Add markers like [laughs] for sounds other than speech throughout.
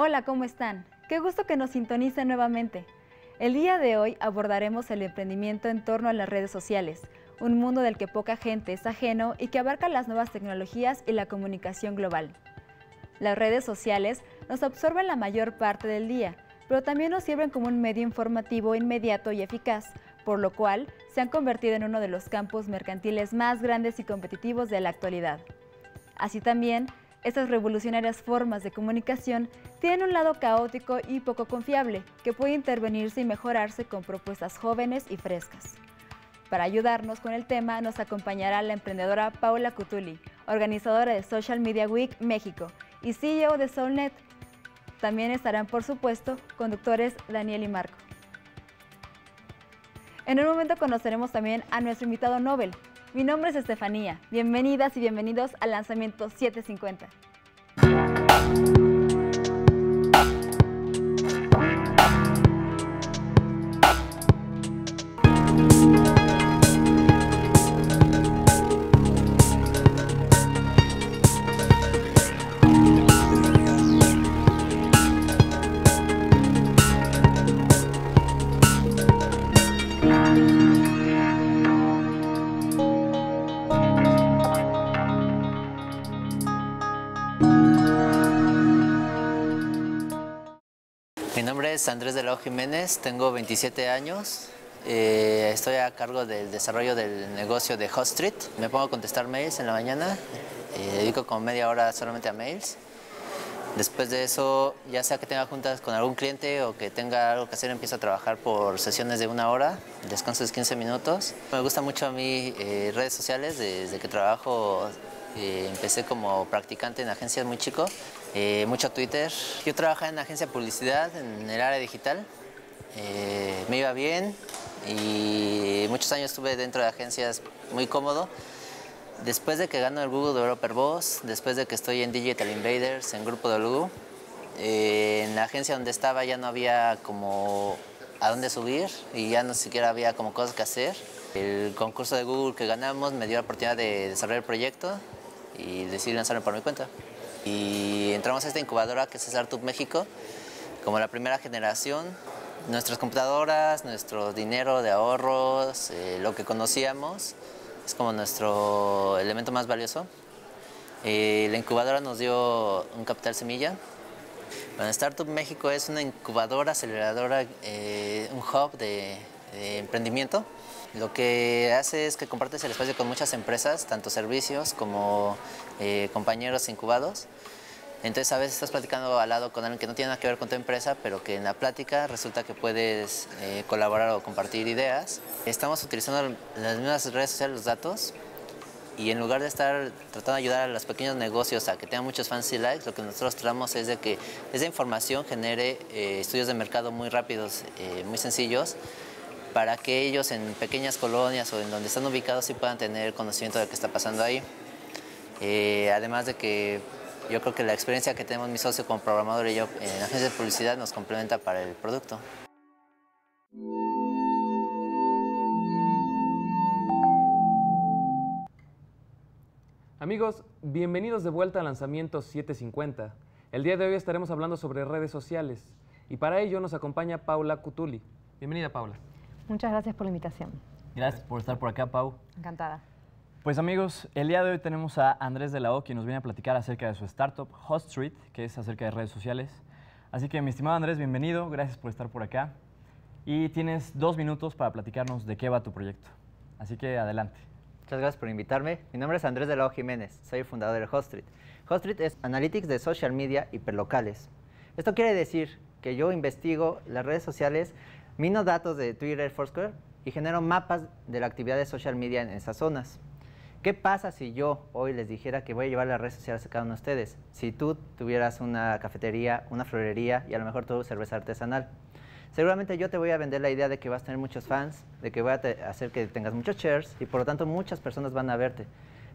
Hola, ¿cómo están? Qué gusto que nos sintonicen nuevamente. El día de hoy abordaremos el emprendimiento en torno a las redes sociales, un mundo del que poca gente es ajeno y que abarca las nuevas tecnologías y la comunicación global. Las redes sociales nos absorben la mayor parte del día pero también nos sirven como un medio informativo inmediato y eficaz, por lo cual se han convertido en uno de los campos mercantiles más grandes y competitivos de la actualidad. Así también, estas revolucionarias formas de comunicación tienen un lado caótico y poco confiable, que puede intervenirse y mejorarse con propuestas jóvenes y frescas. Para ayudarnos con el tema nos acompañará la emprendedora Paula Cutuli, organizadora de Social Media Week México y CEO de Soulnet, también estarán, por supuesto, conductores Daniel y Marco. En un momento conoceremos también a nuestro invitado Nobel. Mi nombre es Estefanía. Bienvenidas y bienvenidos al lanzamiento 750. es Andrés de la Jiménez, tengo 27 años. Eh, estoy a cargo del desarrollo del negocio de Hot Street. Me pongo a contestar mails en la mañana. Eh, dedico como media hora solamente a mails. Después de eso, ya sea que tenga juntas con algún cliente o que tenga algo que hacer, empiezo a trabajar por sesiones de una hora, Descanso de 15 minutos. Me gusta mucho a mí eh, redes sociales, desde que trabajo empecé como practicante en agencias muy chico. Eh, mucho Twitter. Yo trabajaba en la agencia de publicidad en el área digital. Eh, me iba bien y muchos años estuve dentro de agencias muy cómodo. Después de que ganó el Google Developer Boss, después de que estoy en Digital Invaders, en Grupo de eh, Lugo, en la agencia donde estaba ya no había como a dónde subir y ya no siquiera había como cosas que hacer. El concurso de Google que ganamos me dio la oportunidad de desarrollar el proyecto y decidí lanzarlo por mi cuenta. Y entramos a esta incubadora que es Startup México, como la primera generación. Nuestras computadoras, nuestro dinero de ahorros, eh, lo que conocíamos, es como nuestro elemento más valioso. Eh, la incubadora nos dio un capital semilla. Startup México es una incubadora, aceleradora, eh, un hub de emprendimiento lo que hace es que compartes el espacio con muchas empresas, tanto servicios como eh, compañeros incubados. Entonces a veces estás platicando al lado con alguien que no tiene nada que ver con tu empresa, pero que en la plática resulta que puedes eh, colaborar o compartir ideas. Estamos utilizando las mismas redes sociales, los datos, y en lugar de estar tratando de ayudar a los pequeños negocios a que tengan muchos fans y likes, lo que nosotros tratamos es de que esa información genere eh, estudios de mercado muy rápidos, muy sencillos, para que ellos en pequeñas colonias o en donde están ubicados sí puedan tener conocimiento de lo que está pasando ahí. Eh, además de que yo creo que la experiencia que tenemos mi socio como programador y yo en la agencia de publicidad nos complementa para el producto. Amigos, bienvenidos de vuelta a Lanzamiento 750. El día de hoy estaremos hablando sobre redes sociales y para ello nos acompaña Paula Cutuli. Bienvenida Paula. Muchas gracias por la invitación. Gracias por estar por acá, Pau. Encantada. Pues amigos, el día de hoy tenemos a Andrés de la O, que nos viene a platicar acerca de su startup, Hot Street, que es acerca de redes sociales. Así que mi estimado Andrés, bienvenido, gracias por estar por acá. Y tienes dos minutos para platicarnos de qué va tu proyecto. Así que adelante. Muchas gracias por invitarme. Mi nombre es Andrés de la O Jiménez, soy el fundador de Hot Street. Hot Street es analytics de social media hiperlocales. Esto quiere decir que yo investigo las redes sociales Mino datos de Twitter, Foursquare y genero mapas de la actividad de social media en esas zonas. ¿Qué pasa si yo hoy les dijera que voy a llevar la redes sociales a cada uno de ustedes? Si tú tuvieras una cafetería, una florería y a lo mejor tu cerveza artesanal. Seguramente yo te voy a vender la idea de que vas a tener muchos fans, de que voy a hacer que tengas muchos shares y por lo tanto muchas personas van a verte.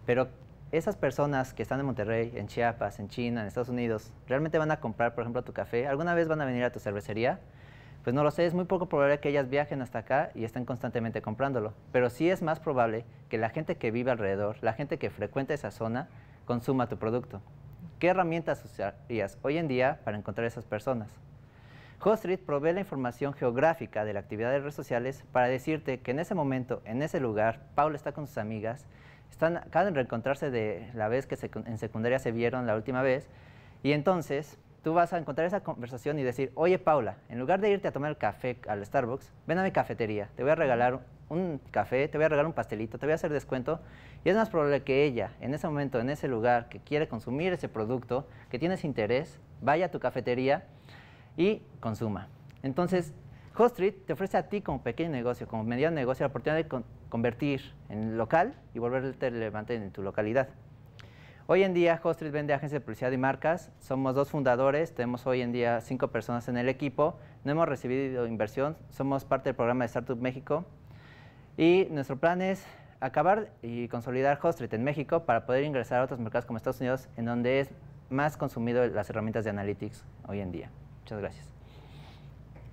Pero esas personas que están en Monterrey, en Chiapas, en China, en Estados Unidos, ¿realmente van a comprar, por ejemplo, tu café? ¿Alguna vez van a venir a tu cervecería? Pues no lo sé, es muy poco probable que ellas viajen hasta acá y estén constantemente comprándolo, pero sí es más probable que la gente que vive alrededor, la gente que frecuenta esa zona, consuma tu producto. ¿Qué herramientas usarías hoy en día para encontrar esas personas? Street provee la información geográfica de la actividad de redes sociales para decirte que en ese momento, en ese lugar, Paula está con sus amigas, están, acaban de reencontrarse de la vez que en secundaria se vieron la última vez, y entonces tú vas a encontrar esa conversación y decir, oye Paula, en lugar de irte a tomar el café al Starbucks, ven a mi cafetería, te voy a regalar un café, te voy a regalar un pastelito, te voy a hacer descuento. Y es más probable que ella, en ese momento, en ese lugar, que quiere consumir ese producto, que tienes interés, vaya a tu cafetería y consuma. Entonces, Street te ofrece a ti como pequeño negocio, como mediano negocio, la oportunidad de convertir en local y volverte relevante en tu localidad. Hoy en día, Street vende agencias de publicidad y marcas. Somos dos fundadores, tenemos hoy en día cinco personas en el equipo. No hemos recibido inversión, somos parte del programa de Startup México. Y nuestro plan es acabar y consolidar Street en México para poder ingresar a otros mercados como Estados Unidos, en donde es más consumido las herramientas de analytics hoy en día. Muchas gracias.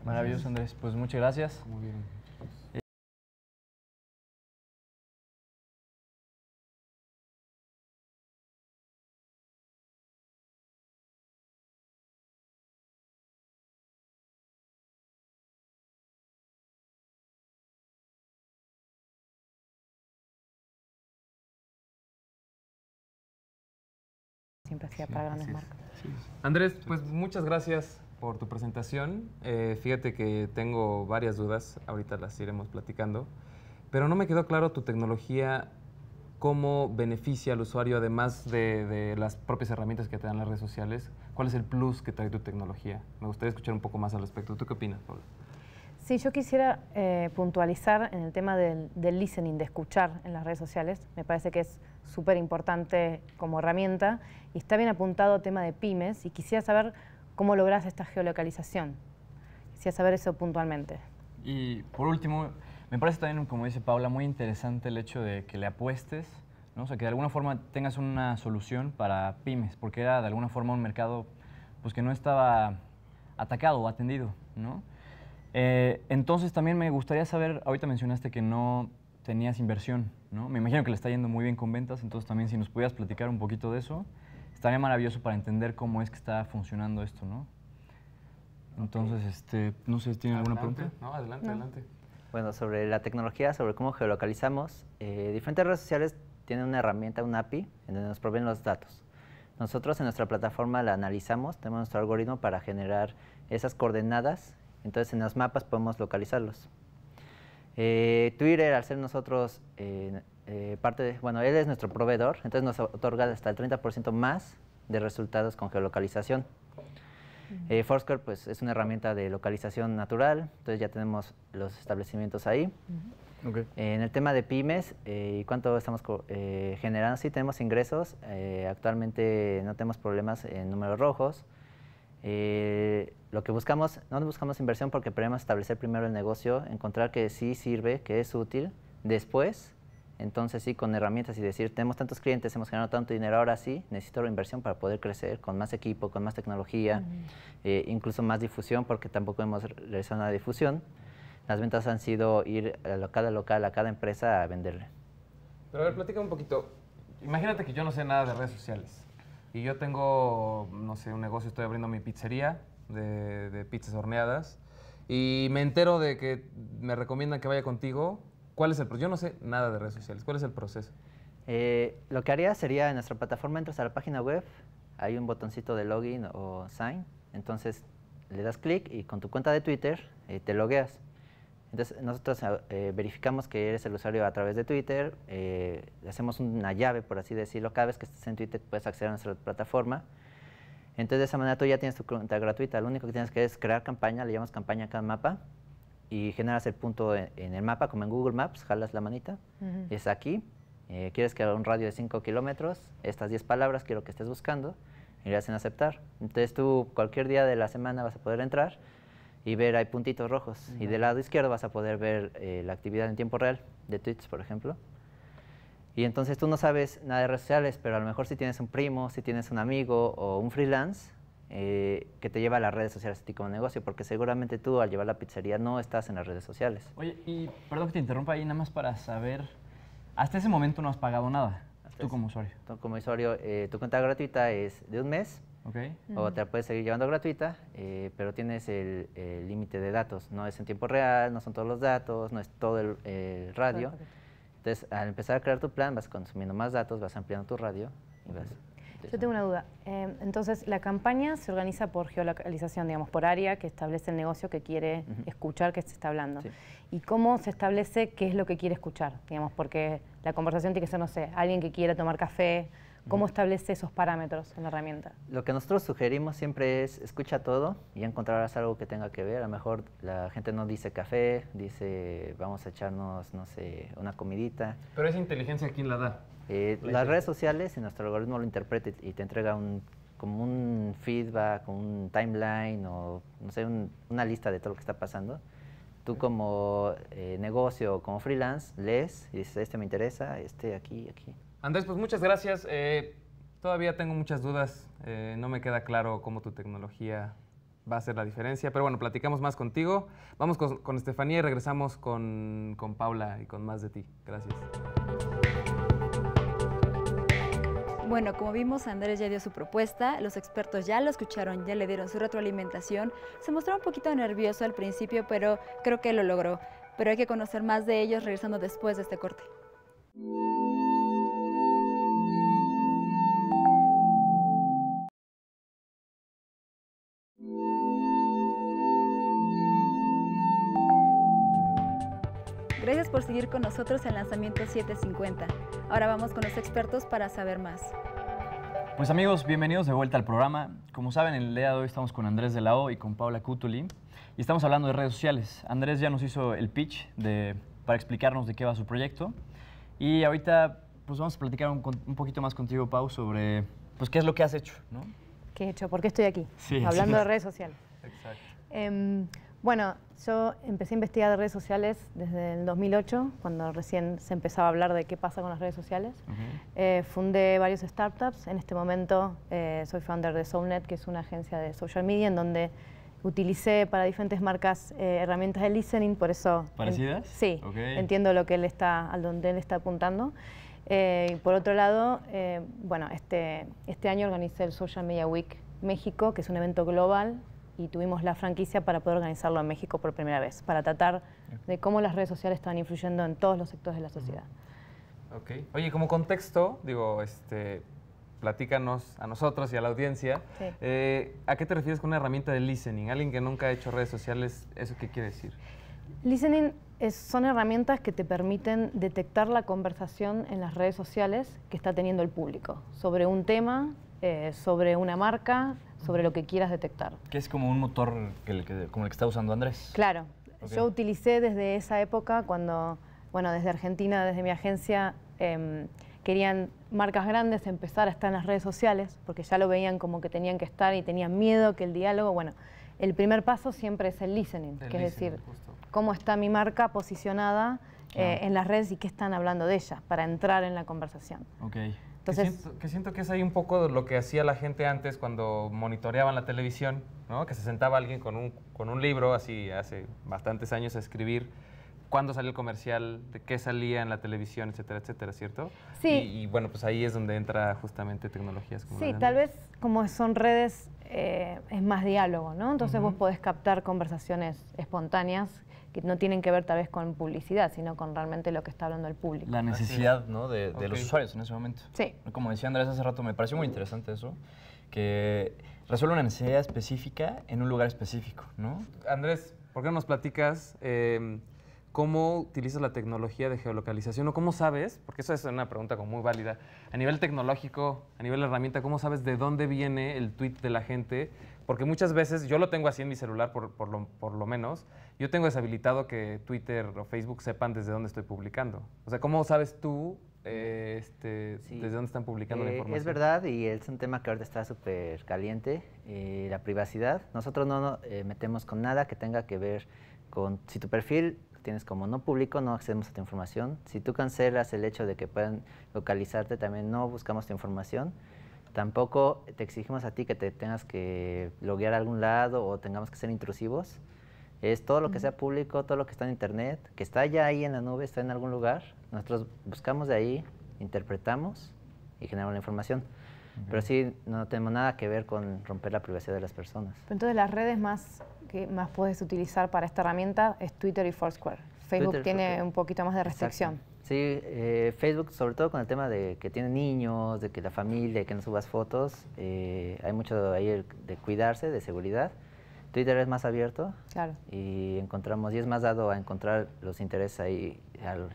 Maravilloso, Andrés. Pues muchas gracias. Muy bien. siempre hacía para grandes marcas. Andrés, pues muchas gracias por tu presentación. Eh, fíjate que tengo varias dudas, ahorita las iremos platicando, pero no me quedó claro tu tecnología, cómo beneficia al usuario, además de, las propias herramientas que te dan las redes sociales, cuál es el plus que trae tu tecnología. Me gustaría escuchar un poco más al respecto. ¿Tú qué opinas, Paula? Sí, yo quisiera eh, puntualizar en el tema del, del listening, de escuchar en las redes sociales. Me parece que es súper importante como herramienta y está bien apuntado el tema de pymes y quisiera saber cómo logras esta geolocalización. Quisiera saber eso puntualmente. Y por último, me parece también, como dice Paula, muy interesante el hecho de que le apuestes, ¿no? o sea, que de alguna forma tengas una solución para pymes, porque era de alguna forma un mercado pues, que no estaba atacado o atendido. ¿no? Eh, entonces también me gustaría saber, ahorita mencionaste que no tenías inversión, ¿no? Me imagino que le está yendo muy bien con ventas, entonces también si nos pudieras platicar un poquito de eso, estaría maravilloso para entender cómo es que está funcionando esto, ¿no? Entonces, este, no sé, ¿tiene alguna pregunta? No, adelante, adelante. Bueno, sobre la tecnología, sobre cómo geolocalizamos, eh, diferentes redes sociales tienen una herramienta, un API, en donde nos proveen los datos. Nosotros en nuestra plataforma la analizamos, tenemos nuestro algoritmo para generar esas coordenadas, entonces en los mapas podemos localizarlos. Eh, Twitter, al ser nosotros eh, eh, parte de, bueno, él es nuestro proveedor, entonces nos otorga hasta el 30% más de resultados con geolocalización. Eh, Foursquare pues, es una herramienta de localización natural, entonces ya tenemos los establecimientos ahí. en el tema de pymes, y ¿cuánto estamos generando? Sí, tenemos ingresos. actualmente no tenemos problemas en números rojos. Eh, lo que buscamos, no buscamos inversión porque queremos establecer primero el negocio, encontrar que sí sirve, que es útil. Después, entonces sí, con herramientas y decir, tenemos tantos clientes, hemos generado tanto dinero, ahora sí, necesito la inversión para poder crecer con más equipo, con más tecnología, eh, incluso más difusión, porque tampoco hemos realizado una difusión. Las ventas han sido ir a cada local, a cada empresa a venderle. Pero a ver, platica un poquito. Imagínate que yo no sé nada de redes sociales. Y yo tengo, no sé, un negocio, estoy abriendo mi pizzería de, pizzas horneadas y me entero de que me recomiendan que vaya contigo. ¿Cuál es el proceso? Yo no sé nada de redes sociales. ¿Cuál es el proceso? Eh, lo que haría sería en nuestra plataforma entras a la página web, hay un botoncito de login o sign, entonces le das clic y con tu cuenta de Twitter eh, te logueas. Entonces nosotros eh, eh, verificamos que eres el usuario a través de Twitter, eh, hacemos una llave, por así decirlo, cada vez que estés en Twitter puedes acceder a nuestra plataforma. Entonces de esa manera tú ya tienes tu cuenta gratuita, lo único que tienes que es crear campaña, le llamamos campaña a cada mapa y generas el punto en, el mapa, como en Google Maps, jalas la manita, es aquí, eh, quieres que un radio de 5 kilómetros, estas 10 palabras quiero que estés buscando, y le hacen aceptar. Entonces tú cualquier día de la semana vas a poder entrar y ver hay puntitos rojos. Y del lado izquierdo vas a poder ver eh, la actividad en tiempo real de tweets, por ejemplo. Y entonces tú no sabes nada de redes sociales, pero a lo mejor si tienes un primo, si tienes un amigo o un freelance eh, que te lleva a las redes sociales a ti como negocio, porque seguramente tú al llevar la pizzería no estás en las redes sociales. Oye, y perdón que te interrumpa ahí, nada más para saber, hasta ese momento no has pagado nada, tú como usuario. como eh, usuario, tu cuenta gratuita es de un mes o te la puedes seguir llevando gratuita, eh, pero tienes el límite de datos. No es en tiempo real, no son todos los datos, no es todo el, radio. Entonces, al empezar a crear tu plan, vas consumiendo más datos, vas ampliando tu radio y vas... Yo tengo una duda. Em, entonces, la campaña se organiza por geolocalización, digamos, por área que establece el negocio que quiere escuchar que se está hablando. ¿Y cómo se establece qué es lo que quiere escuchar? Digamos, porque la conversación tiene que ser, no sé, alguien que quiera tomar café, ¿Cómo mm. establece esos parámetros en la herramienta? Lo que nosotros sugerimos siempre es escucha todo y encontrarás algo que tenga que ver. A lo mejor la gente no dice café, dice vamos a echarnos, no sé, una comidita. Pero esa inteligencia, ¿quién la da? Eh, las redes sociales y nuestro algoritmo lo interpreta y te entrega un como un feedback, un timeline o no sé, una lista de todo lo que está pasando. Tú como eh, negocio negocio, como freelance, lees y dices, este me interesa, este aquí, aquí. Andrés, pues muchas gracias. Eh, todavía tengo muchas dudas. Eh, no me queda claro cómo tu tecnología va a hacer la diferencia. Pero bueno, platicamos más contigo. Vamos con, Estefanía y regresamos con, con Paula y con más de ti. Gracias. Bueno, como vimos, Andrés ya dio su propuesta, los expertos ya lo escucharon, ya le dieron su retroalimentación. Se mostró un poquito nervioso al principio, pero creo que lo logró. Pero hay que conocer más de ellos regresando después de este corte. por seguir con nosotros el Lanzamiento 750. Ahora vamos con los expertos para saber más. Pues amigos, bienvenidos de vuelta al programa. Como saben, el día de hoy estamos con Andrés de la O y con Paula Cutuli y estamos hablando de redes sociales. Andrés ya nos hizo el pitch de, para explicarnos de qué va su proyecto y ahorita pues vamos a platicar un, poquito más contigo, Pau, sobre pues qué es lo que has hecho, ¿no? ¿Qué he hecho? ¿Por qué estoy aquí? hablando de [laughs] redes sociales. Exacto. Em, bueno, yo empecé a investigar redes sociales desde el 2008, cuando recién se empezaba a hablar de qué pasa con las redes sociales. Eh, fundé varios startups. En este momento eh, soy founder de Soulnet, que es una agencia de social media en donde utilicé para diferentes marcas eh, herramientas de listening, por eso... ¿Parecidas? sí, entiendo lo que él está, a donde él está apuntando. por otro lado, este, este año organicé el Social Media Week México, que es un evento global y tuvimos la franquicia para poder organizarlo en México por primera vez, para tratar de cómo las redes sociales estaban influyendo en todos los sectores de la sociedad. Ok. Oye, como contexto, digo, este, platícanos a nosotros y a la audiencia, eh, ¿a qué te refieres con una herramienta de listening? Alguien que nunca ha hecho redes sociales, ¿eso qué quiere decir? Listening son herramientas que te permiten detectar la conversación en las redes sociales que está teniendo el público sobre un tema, eh, sobre una marca, sobre lo que quieras detectar. Que es como un motor que como el que está usando Andrés. Claro. Yo utilicé desde esa época cuando, bueno, desde Argentina, desde mi agencia, em, querían marcas grandes empezar a estar en las redes sociales, porque ya lo veían como que tenían que estar y tenían miedo que el diálogo, bueno, el primer paso siempre es el listening, que es decir, cómo está mi marca posicionada eh, en las redes y qué están hablando de ella para entrar en la conversación. Okay que siento, que, es ahí un poco lo que hacía la gente antes cuando monitoreaban la televisión, ¿no? que se sentaba alguien con un, con un libro, así hace bastantes años, a escribir cuándo salió el comercial, de qué salía en la televisión, etcétera, etcétera, ¿cierto? Sí. Y, bueno, pues ahí es donde entra justamente tecnologías como Sí, tal vez como son redes, eh, es más diálogo, ¿no? Entonces vos podés captar conversaciones espontáneas que no tienen que ver tal vez con publicidad, sino con realmente lo que está hablando el público. La necesidad de, los usuarios en ese momento. Sí. Como decía Andrés hace rato, me pareció muy interesante eso, que resuelve una necesidad específica en un lugar específico, ¿no? Andrés, ¿por qué no nos platicas em, cómo utilizas la tecnología de geolocalización o cómo sabes, porque esa es una pregunta como muy válida, a nivel tecnológico, a nivel herramienta, cómo sabes de dónde viene el tweet de la gente porque muchas veces, yo lo tengo así en mi celular por, por, lo, menos, yo tengo deshabilitado que Twitter o Facebook sepan desde dónde estoy publicando. O sea, ¿cómo sabes tú eh, este, desde dónde están publicando la eh, información? Es verdad y es un tema que ahorita está súper caliente, la privacidad. Nosotros no nos eh, metemos con nada que tenga que ver con si tu perfil tienes como no público, no accedemos a tu información. Si tú cancelas el hecho de que puedan localizarte, también no buscamos tu información tampoco te exigimos a ti que te tengas que loguear a algún lado o tengamos que ser intrusivos. Es todo lo que sea público, todo lo que está en internet, que está ya ahí en la nube, está en algún lugar. Nosotros buscamos de ahí, interpretamos y generamos la información. Pero sí, no tenemos nada que ver con romper la privacidad de las personas. entonces las redes más que más puedes utilizar para esta herramienta es Twitter y Foursquare. Facebook tiene un poquito más de restricción. Sí, eh, Facebook, sobre todo con el tema de que tiene niños, de que la familia, que no subas fotos, eh, hay mucho ahí de cuidarse, de seguridad. Twitter es más abierto. Y encontramos, y es más dado a encontrar los intereses ahí,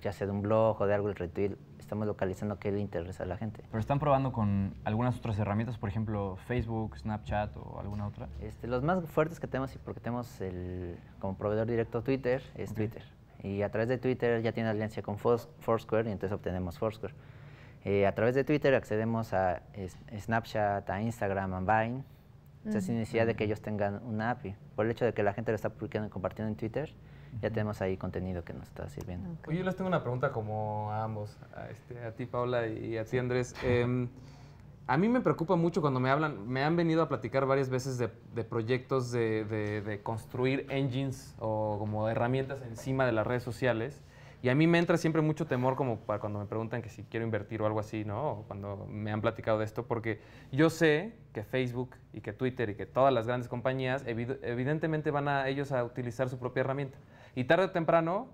ya sea de un blog o de algo, el retweet. Estamos localizando qué le interesa a la gente. Pero están probando con algunas otras herramientas, por ejemplo, Facebook, Snapchat o alguna otra. Este, los más fuertes que tenemos, y porque tenemos el, como proveedor directo Twitter, es Twitter. Y a través de Twitter ya tiene alianza con Foursquare y entonces obtenemos Foursquare. Eh, a través de Twitter accedemos a Snapchat, a Instagram, a Vine. esa sin necesidad de que ellos tengan una API. Por el hecho de que la gente lo está publicando compartiendo en Twitter, ya tenemos ahí contenido que nos está sirviendo. Oye, yo les tengo una pregunta como a ambos, a, este, ti Paula y a ti Andrés. [laughs] Em, a mí me preocupa mucho cuando me hablan, me han venido a platicar varias veces de, proyectos de, construir engines o como herramientas encima de las redes sociales. Y a mí me entra siempre mucho temor como cuando me preguntan que si quiero invertir o algo así, ¿no? cuando me han platicado de esto, porque yo sé que Facebook y que Twitter y que todas las grandes compañías evidentemente van a ellos a utilizar su propia herramienta. Y tarde o temprano,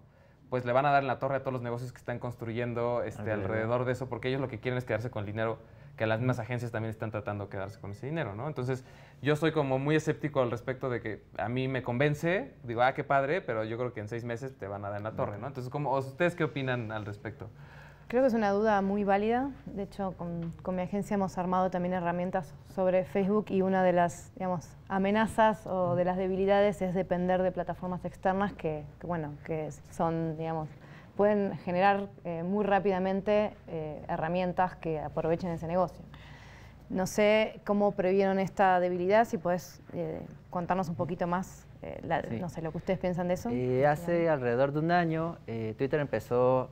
pues le van a dar en la torre a todos los negocios que están construyendo este, alrededor de eso, porque ellos lo que quieren es quedarse con el dinero que las mismas agencias también están tratando de quedarse con ese dinero, ¿no? Entonces, yo soy como muy escéptico al respecto de que a mí me convence, digo, ah, qué padre, pero yo creo que en seis meses te van a dar en la torre, ¿no? Entonces, como ¿ustedes qué opinan al respecto? Creo que es una duda muy válida. De hecho, con, con, mi agencia hemos armado también herramientas sobre Facebook y una de las digamos, amenazas o de las debilidades es depender de plataformas externas que, que bueno, que son digamos, pueden generar eh, muy rápidamente eh, herramientas que aprovechen ese negocio. No sé cómo previeron esta debilidad, si puedes eh, contarnos un poquito más, no sé, lo que ustedes piensan de eso. hace alrededor de un año, Twitter empezó,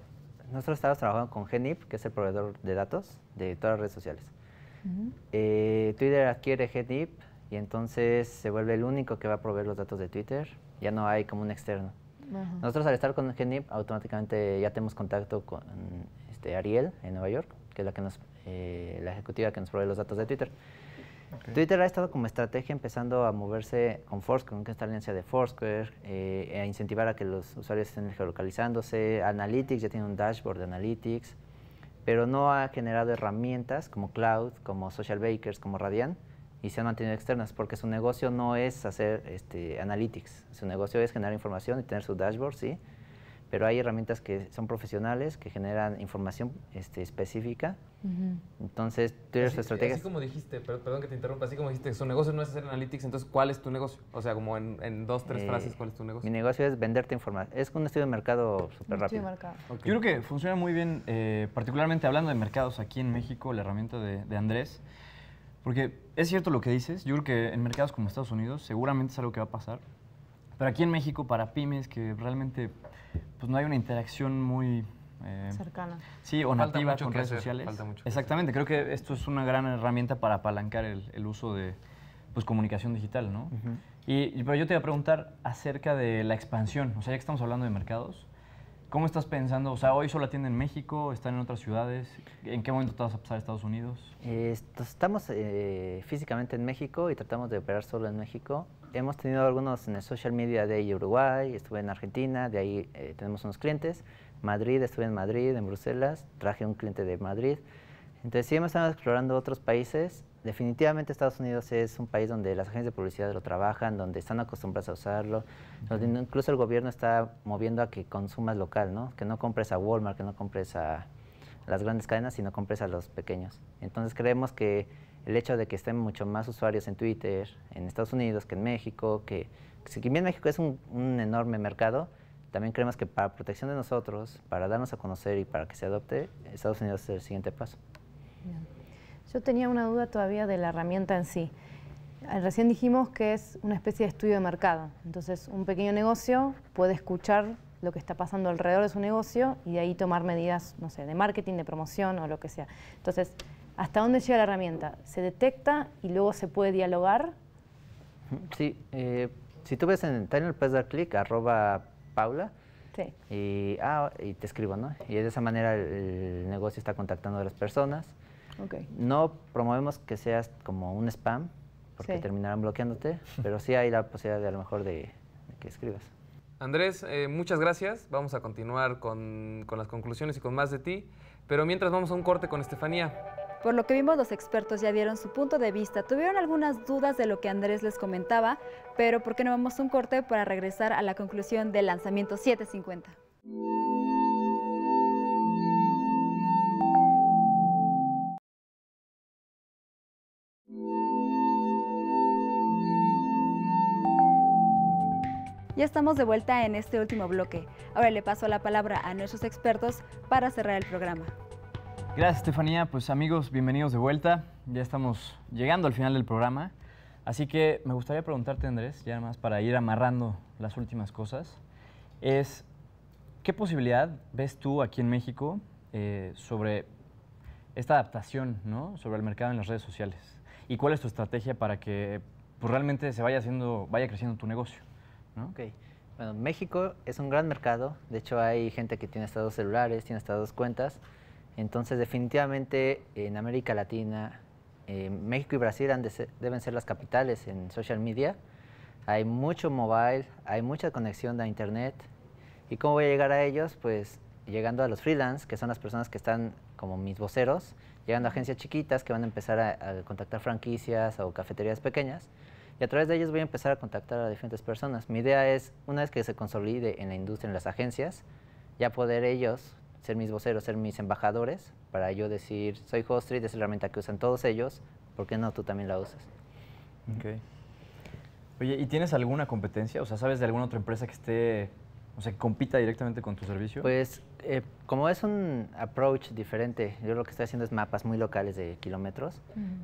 nosotros estábamos trabajando con Genip, que es el proveedor de datos de todas las redes sociales. Twitter adquiere Genip y entonces se vuelve el único que va a proveer los datos de Twitter, ya no hay como un externo. Nosotros al estar con Genip automáticamente ya tenemos contacto con este, Ariel en Nueva York, que es la, que eh, la ejecutiva que nos provee los datos de Twitter. Twitter ha estado como estrategia empezando a moverse con Foursquare, con esta alianza de Foursquare, eh, a incentivar a que los usuarios estén geolocalizándose. Analytics ya tiene un dashboard de Analytics, pero no ha generado herramientas como Cloud, como Social Bakers, como Radian, y se han mantenido externas, porque su negocio no es hacer este, analytics, su negocio es generar información y tener su dashboard, sí, pero hay herramientas que son profesionales, que generan información este, específica. Entonces, tú eres así, estrategia. Así como dijiste, perdón que te interrumpa, así como dijiste, su negocio no es hacer analytics, entonces, ¿cuál es tu negocio? O sea, como en, dos, tres eh, frases, ¿cuál es tu negocio? Mi negocio es venderte información. Es un estudio de mercado súper rápido. mercado. Yo creo que funciona muy bien, eh, particularmente hablando de mercados aquí en México, la herramienta de, de Andrés. Porque es cierto lo que dices, yo creo que en mercados como Estados Unidos seguramente es algo que va a pasar, pero aquí en México para pymes que realmente pues no hay una interacción muy... Eh, Cercana. Sí, o nativa con redes sociales. Falta mucho Exactamente, creo que esto es una gran herramienta para apalancar el, uso de pues, comunicación digital, ¿no? y, pero yo te voy a preguntar acerca de la expansión, o sea, ya que estamos hablando de mercados, ¿Cómo estás pensando? O sea, hoy solo atiende en México, están en otras ciudades. ¿En qué momento te vas a pasar a Estados Unidos? estamos eh, físicamente en México y tratamos de operar solo en México. Hemos tenido algunos en el social media de Uruguay, estuve en Argentina, de ahí eh, tenemos unos clientes. Madrid, estuve en Madrid, en Bruselas, traje un cliente de Madrid. Entonces sí hemos estado explorando otros países definitivamente Estados Unidos es un país donde las agencias de publicidad lo trabajan, donde están acostumbradas a usarlo, donde incluso el gobierno está moviendo a que consumas local, ¿no? Que no compres a Walmart, que no compres a las grandes cadenas, sino compres a los pequeños. Entonces creemos que el hecho de que estén mucho más usuarios en Twitter, en Estados Unidos, que en México, que si bien México es un, enorme mercado, también creemos que para protección de nosotros, para darnos a conocer y para que se adopte, Estados Unidos es el siguiente paso. Yo tenía una duda todavía de la herramienta en sí. Eh, recién dijimos que es una especie de estudio de mercado. Entonces, un pequeño negocio puede escuchar lo que está pasando alrededor de su negocio y de ahí tomar medidas, no sé, de marketing, de promoción o lo que sea. Entonces, ¿hasta dónde llega la herramienta? ¿Se detecta y luego se puede dialogar? Sí. Eh, si tú ves en el clic, arroba Paula. Sí. Ah, y, te escribo, ¿no? Y de esa manera el negocio está contactando a las personas. No promovemos que seas como un spam, porque terminarán bloqueándote, [laughs] pero sí hay la posibilidad de a lo mejor de, que escribas. Andrés, eh, muchas gracias. Vamos a continuar con, con las conclusiones y con más de ti, pero mientras vamos a un corte con Estefanía. Por lo que vimos, los expertos ya dieron su punto de vista, tuvieron algunas dudas de lo que Andrés les comentaba, pero ¿por qué no vamos a un corte para regresar a la conclusión del lanzamiento 750? Ya estamos de vuelta en este último bloque. Ahora le paso la palabra a nuestros expertos para cerrar el programa. Gracias, Estefanía. Pues amigos, bienvenidos de vuelta. Ya estamos llegando al final del programa. Así que me gustaría preguntarte, Andrés, ya más para ir amarrando las últimas cosas, es ¿qué posibilidad ves tú aquí en México eh, sobre esta adaptación ¿no? sobre el mercado en las redes sociales? ¿Y cuál es tu estrategia para que pues, realmente se vaya haciendo, vaya creciendo tu negocio? Bueno, México es un gran mercado. De hecho, hay gente que tiene estados celulares, tiene hasta cuentas. Entonces, definitivamente en América Latina, eh, México y Brasil deben ser las capitales en social media. Hay mucho mobile, hay mucha conexión a Internet. ¿Y cómo voy a llegar a ellos? Pues llegando a los freelance, que son las personas que están como mis voceros, llegando a agencias chiquitas que van a empezar a contactar franquicias o cafeterías pequeñas y a través de ellos voy a empezar a contactar a diferentes personas. Mi idea es, una vez que se consolide en la industria, en las agencias, ya poder ellos ser mis voceros, ser mis embajadores, para yo decir, soy Hostry, es la herramienta que usan todos ellos, ¿por qué no tú también la usas? Ok. Oye, ¿y tienes alguna competencia? O sea, ¿sabes de alguna otra empresa que esté o sea, compita directamente con tu servicio. Pues eh, como es un approach diferente, yo lo que estoy haciendo es mapas muy locales de kilómetros.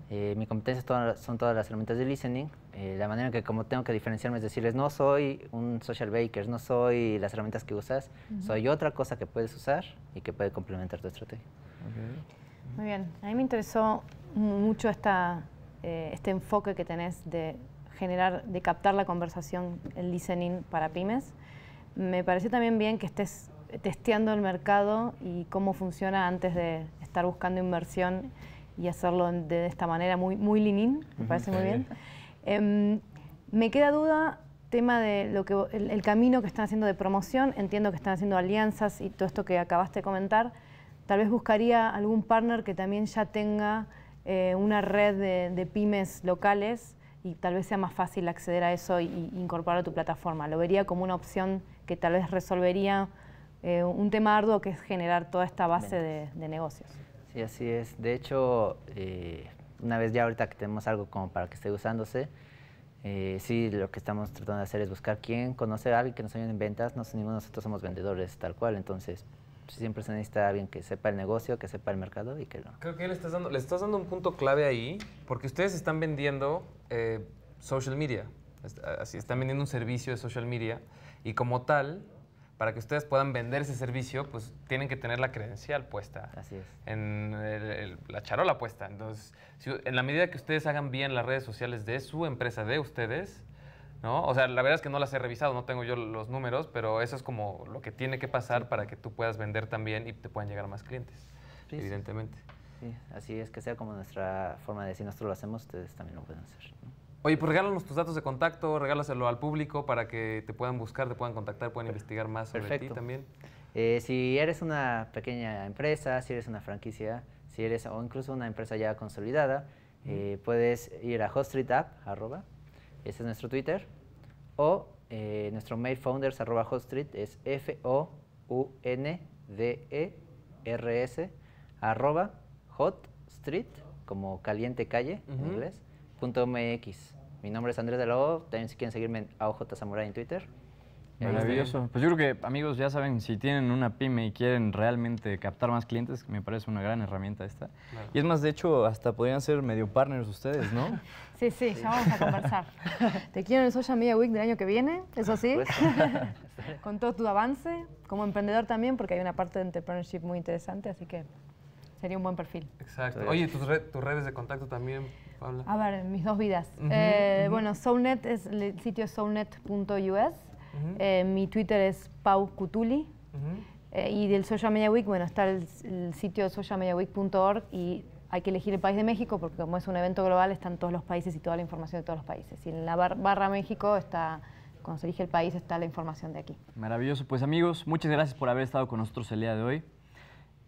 Eh, mi competencia son todas las herramientas de listening. Eh, la manera en que como tengo que diferenciarme es decirles, no soy un social baker, no soy las herramientas que usas, soy otra cosa que puedes usar y que puede complementar tu estrategia. Muy bien, a mí me interesó mucho esta, este enfoque que tenés de generar, de captar la conversación, el listening para pymes me parece también bien que estés testeando el mercado y cómo funciona antes de estar buscando inversión y hacerlo de esta manera muy, muy linín, me parece muy bien. Em, me queda duda tema de lo que el, camino que están haciendo de promoción, entiendo que están haciendo alianzas y todo esto que acabaste de comentar, tal vez buscaría algún partner que también ya tenga eh, una red de pymes locales y tal vez sea más fácil acceder a eso e incorporarlo a tu plataforma. Lo vería como una opción que tal vez resolvería eh, un tema arduo que es generar toda esta base de, negocios. Sí, así es. De hecho, eh, una vez ya ahorita que tenemos algo como para que esté usándose, eh, sí, lo que estamos tratando de hacer es buscar quién conocer a alguien que nos ayude en ventas. No, nosotros somos vendedores tal cual, entonces siempre se necesita alguien que sepa el negocio, que sepa el mercado y que no. Creo que le estás dando, le estás dando un punto clave ahí, porque ustedes están vendiendo eh, social media, así están vendiendo un servicio de social media y como tal, para que ustedes puedan vender ese servicio, pues tienen que tener la credencial puesta. Así es. En la charola puesta. Entonces, en la medida que ustedes hagan bien las redes sociales de su empresa, de ustedes, o sea, la verdad es que no las he revisado, no tengo yo los números, pero eso es como lo que tiene que pasar para que tú puedas vender también y te puedan llegar más clientes, evidentemente. Sí. así es que sea como nuestra forma de decir, nosotros lo hacemos, ustedes también lo pueden hacer. Oye, pues regálanos tus datos de contacto, regálaselo al público para que te puedan buscar, te puedan contactar, puedan investigar más sobre ti también. Eh, si eres una pequeña empresa, si eres una franquicia, si eres o incluso una empresa ya consolidada, eh, puedes ir a hoststreetapp.com ese es nuestro Twitter, o eh, nuestro mail founders arroba Street es F-O-U-N-D-E-R-S arroba hotstreet, como caliente calle en inglés, punto MX. Mi nombre es Andrés de la O, también si quieren seguirme en AOJ Samurai en Twitter. Maravilloso. ¿eh? Pues yo creo que, amigos, ya saben, si tienen una pyme y quieren realmente captar más clientes, me parece una gran herramienta esta. Y es más, de hecho, hasta podrían ser medio partners ustedes, ¿no? [laughs] sí, sí, ya vamos a conversar. [laughs] Te quiero en el Social Media Week del año que viene, eso sí. [laughs] Con todo tu avance, como emprendedor también, porque hay una parte de entrepreneurship muy interesante, así que sería un buen perfil. Exacto. Oye, tus, redes de contacto también, Paula. A ver, mis dos vidas. Eh, bueno, Soulnet es el sitio soulnet.us eh, mi Twitter es Pau Cutuli. Eh, y del Social Media Week, bueno, está el, sitio Socialmediaweek.org y hay que elegir el país de México porque como es un evento global están todos los países y toda la información de todos los países. Y en la barra México está, cuando se elige el país, está la información de aquí. Maravilloso. Pues amigos, muchas gracias por haber estado con nosotros el día de hoy.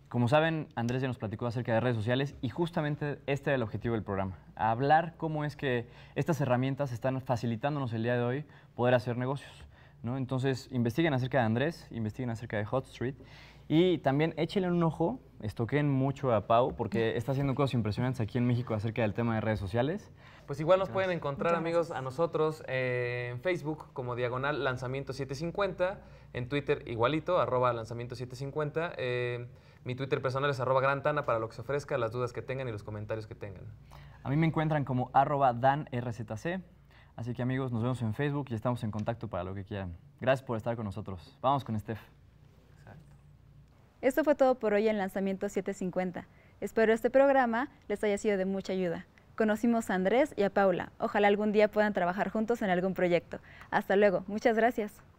Como saben, Andrés ya nos platicó acerca de redes sociales y justamente este era el objetivo del programa, hablar cómo es que estas herramientas están facilitándonos el día de hoy poder hacer negocios. Entonces, investiguen acerca de Andrés, investiguen acerca de Hot Street y también échenle un ojo, estoquen mucho a Pau porque [laughs] está haciendo cosas impresionantes aquí en México acerca del tema de redes sociales. Pues igual nos pueden encontrar, amigos, a nosotros eh, en Facebook como Diagonal Lanzamiento 750, en Twitter igualito, arroba Lanzamiento 750. Eh, mi Twitter personal es arroba grantana para lo que se ofrezca, las dudas que tengan y los comentarios que tengan. A mí me encuentran como arroba danrZC. Así que amigos, nos vemos en Facebook y estamos en contacto para lo que quieran. Gracias por estar con nosotros. Vamos con Steph. Exacto. Esto fue todo por hoy en Lanzamiento 750. Espero este programa les haya sido de mucha ayuda. Conocimos a Andrés y a Paula. Ojalá algún día puedan trabajar juntos en algún proyecto. Hasta luego. Muchas gracias.